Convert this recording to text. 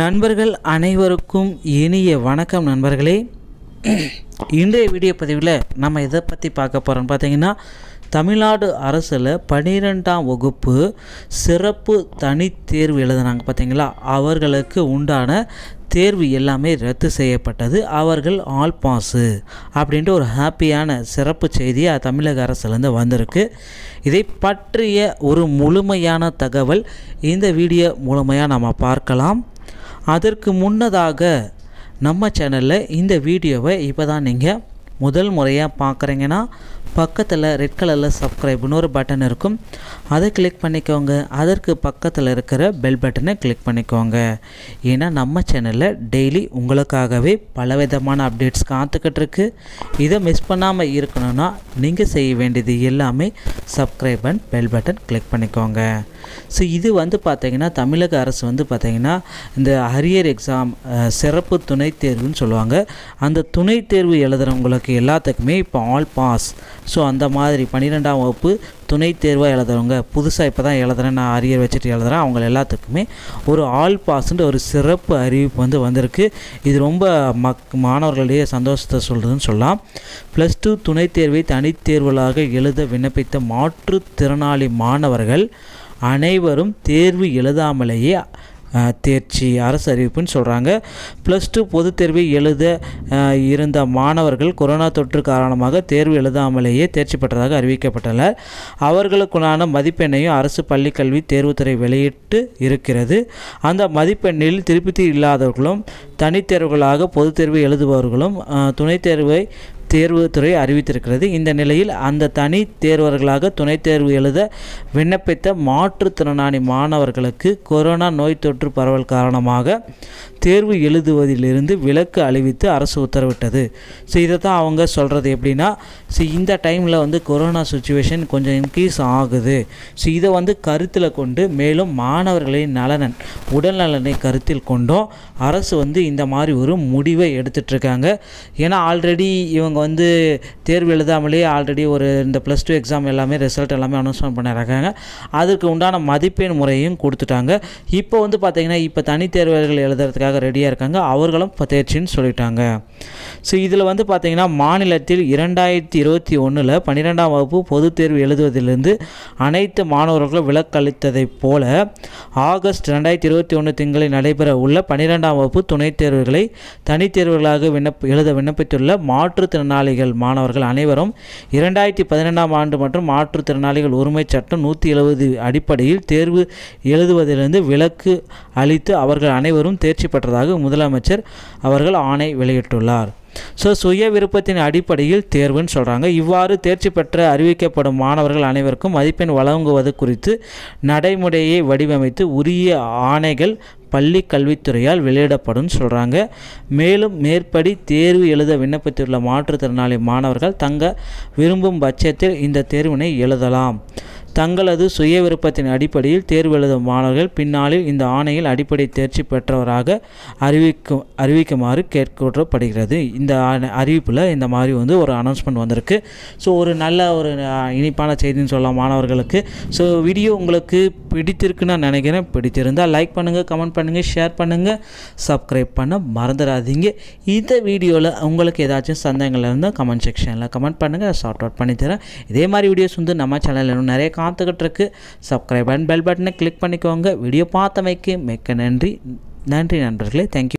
நண்பர்கள் அனைவருக்கும் இனிய வணக்கம் நண்பர்களே இன்றைய வீடியோ பதிவில் நம்ம எதை பற்றி பார்க்க போகிறோன்னு பார்த்தீங்கன்னா தமிழ்நாடு அரசில் பனிரெண்டாம் வகுப்பு சிறப்பு தனித்தேர்வு எழுதினாங்க பார்த்தீங்களா அவர்களுக்கு உண்டான தேர்வு எல்லாமே ரத்து செய்யப்பட்டது அவர்கள் ஆல் பாஸு அப்படின்ட்டு ஒரு ஹாப்பியான சிறப்பு செய்தியாக தமிழக அரசுலேருந்து வந்திருக்கு இதை பற்றிய ஒரு முழுமையான தகவல் இந்த வீடியோ மூலமையாக நம்ம பார்க்கலாம் அதற்கு முன்னதாக நம்ம சேனலில் இந்த வீடியோவை இப்போ தான் நீங்கள் முதல் முறையாக பார்க்குறீங்கன்னா பக்கத்தில் ரெட் கலரில் சப்ஸ்கிரைப்னு ஒரு பட்டன் இருக்கும் அதை கிளிக் பண்ணிக்கோங்க அதற்கு பக்கத்தில் இருக்கிற பெல் பட்டனை கிளிக் பண்ணிக்கோங்க ஏன்னா நம்ம சேனலில் டெய்லி உங்களுக்காகவே பலவிதமான அப்டேட்ஸ் காத்துக்கிட்டு இருக்கு இதை மிஸ் பண்ணாமல் இருக்கணும்னா நீங்கள் செய்ய வேண்டியது எல்லாமே subscribe and bell button click பண்ணிக்கோங்க ஸோ இது வந்து பார்த்திங்கன்னா தமிழக அரசு வந்து பார்த்திங்கன்னா இந்த ஹரியர் எக்ஸாம் சிறப்பு துணைத் தேர்வுன்னு சொல்லுவாங்க அந்த துணைத் தேர்வு எழுதுகிறவங்களுக்கு எல்லாத்துக்குமே இப்போ ஆல் பாஸ் ஸோ அந்த மாதிரி பன்னிரெண்டாம் வகுப்பு துணைத் தேர்வாக எழுதுறவங்க புதுசாக இப்போ தான் எழுதுறேன் நான் அரியர் வச்சுட்டு எழுதுறேன் அவங்க எல்லாத்துக்குமே ஒரு ஆல் பாஸ்ன்ற ஒரு சிறப்பு அறிவிப்பு வந்து வந்திருக்கு இது ரொம்ப மக் மாணவர்களிடையே சந்தோஷத்தை சொல்கிறதுன்னு சொல்லலாம் ப்ளஸ் டூ துணைத் தேர்வை தனித்தேர்வுகளாக எழுத விண்ணப்பித்த மாற்றுத்திறனாளி மாணவர்கள் அனைவரும் தேர்வு எழுதாமலேயே தேர்ச்சி அரசு அறிவிப்புன்னு சொல்கிறாங்க ப்ளஸ் டூ பொது தேர்வை எழுத இருந்த மாணவர்கள் கொரோனா தொற்று காரணமாக தேர்வு எழுதாமலேயே தேர்ச்சி பெற்றதாக அறிவிக்கப்பட்டனர் அவர்களுக்குண்டான மதிப்பெண்ணையும் அரசு பள்ளிக்கல்வி தேர்வுத்துறை வெளியிட்டு இருக்கிறது அந்த மதிப்பெண்ணில் திருப்தி இல்லாதவர்களும் தனித்தேர்வுகளாக பொதுத்தேர்வு எழுதுபவர்களும் துணைத் தேர்வை தேர்வுத்துறை அறிவித்திருக்கிறது இந்த நிலையில் அந்த தனி தேர்வர்களாக துணைத் தேர்வு எழுத விண்ணப்பித்த மாற்றுத்திறனாளி மாணவர்களுக்கு கொரோனா நோய் தொற்று பரவல் காரணமாக தேர்வு எழுதுவதிலிருந்து விலக்கு அழிவித்து அரசு உத்தரவிட்டது ஸோ இதை தான் அவங்க சொல்கிறது எப்படின்னா ஸோ இந்த டைமில் வந்து கொரோனா சுச்சுவேஷன் கொஞ்சம் இன்க்ரீஸ் ஆகுது ஸோ இதை வந்து கருத்தில் கொண்டு மேலும் மாணவர்களின் நலனன் நலனை கருத்தில் கொண்டும் அரசு வந்து இந்த மாதிரி ஒரு முடிவை எடுத்துட்ருக்காங்க ஏன்னா ஆல்ரெடி இவங்க அவங்க வந்து தேர்வு எழுதாமலேயே ஆல்ரெடி ஒரு இந்த ப்ளஸ் டூ எக்ஸாம் எல்லாமே ரிசல்ட் எல்லாமே அனௌன்ஸ்மெண்ட் பண்ணிடுறாங்க அதற்கு உண்டான மதிப்பெண் முறையும் கொடுத்துட்டாங்க இப்போ வந்து பார்த்திங்கன்னா இப்போ தனி தேர்வர்கள் எழுதுறதுக்காக ரெடியாக இருக்காங்க அவர்களும் இப்போ தேர்ச்சின்னு சொல்லிட்டாங்க ஸோ இதில் வந்து பார்த்திங்கன்னா மாநிலத்தில் இரண்டாயிரத்தி இருபத்தி ஒன்றில் பன்னிரெண்டாம் வகுப்பு பொதுத் தேர்வு எழுதுவதிலிருந்து அனைத்து மாணவர்களும் விலக்களித்ததைப் போல ஆகஸ்ட் ரெண்டாயிரத்தி இருபத்தி ஒன்று திங்களில் நடைபெற உள்ள பன்னிரெண்டாம் வகுப்பு துணைத் தேர்வுகளை தனித்தேர்வுகளாக விண்ணப்ப எழுத விண்ணப்பித்துள்ள மாற்றுத்திறன் மாற்றுத்திறனாளிகள் மாணவர்கள் அனைவரும் இரண்டாயிரத்தி பதினெண்டாம் ஆண்டு மற்றும் மாற்றுத்திறனாளிகள் உரிமை சட்டம் நூற்றி எழுபது அடிப்படையில் தேர்வு எழுதுவதிலிருந்து விலக்கு அளித்து அவர்கள் அனைவரும் தேர்ச்சி பெற்றதாக முதலமைச்சர் அவர்கள் ஆணை வெளியிட்டுள்ளார் ஸோ சுய விருப்பத்தின் அடிப்படையில் தேர்வுன்னு சொல்கிறாங்க இவ்வாறு தேர்ச்சி பெற்ற அறிவிக்கப்படும் மாணவர்கள் அனைவருக்கும் மதிப்பெண் வழங்குவது குறித்து நடைமுறையை வடிவமைத்து உரிய ஆணைகள் பள்ளி கல்வித்துறையால் வெளியிடப்படும் சொல்கிறாங்க மேலும் மேற்படி தேர்வு எழுத விண்ணப்பித்துள்ள மாற்றுத்திறனாளி மாணவர்கள் தங்க விரும்பும் பட்சத்தில் இந்த தேர்வினை எழுதலாம் தங்களது சுய விருப்பத்தின் அடிப்படையில் தேர்வு எழுதும் மாணவர்கள் பின்னாளில் இந்த ஆணையில் அடிப்படை தேர்ச்சி பெற்றவராக அறிவிக்கும் அறிவிக்குமாறு கேட்கப்படுகிறது இந்த அறிவிப்பில் இந்த மாதிரி வந்து ஒரு அனௌன்ஸ்மெண்ட் வந்திருக்கு ஸோ ஒரு நல்ல ஒரு இனிப்பான செய்தின்னு சொல்லலாம் மாணவர்களுக்கு ஸோ வீடியோ உங்களுக்கு பிடிச்சிருக்குன்னு நான் நினைக்கிறேன் பிடித்திருந்தால் லைக் பண்ணுங்கள் கமெண்ட் பண்ணுங்கள் ஷேர் பண்ணுங்கள் சப்ஸ்கிரைப் பண்ண மறந்துடாதீங்க இந்த வீடியோவில் உங்களுக்கு ஏதாச்சும் சந்தேகங்கள் இருந்தால் கமெண்ட் செக்ஷனில் கமெண்ட் பண்ணுங்கள் ஷார்ட் அவுட் பண்ணித்தரேன் இதே மாதிரி வீடியோஸ் வந்து நம்ம சேனலில் நிறைய காத்துக்கிட்டு இருக்கு சப்ஸ்கிரைப் அண்ட் பெல் பட்டனை கிளிக் பண்ணிக்கோங்க வீடியோ பார்த்தமைக்கு மிக்க நன்றி நன்றி நண்பர்களே தேங்க்யூ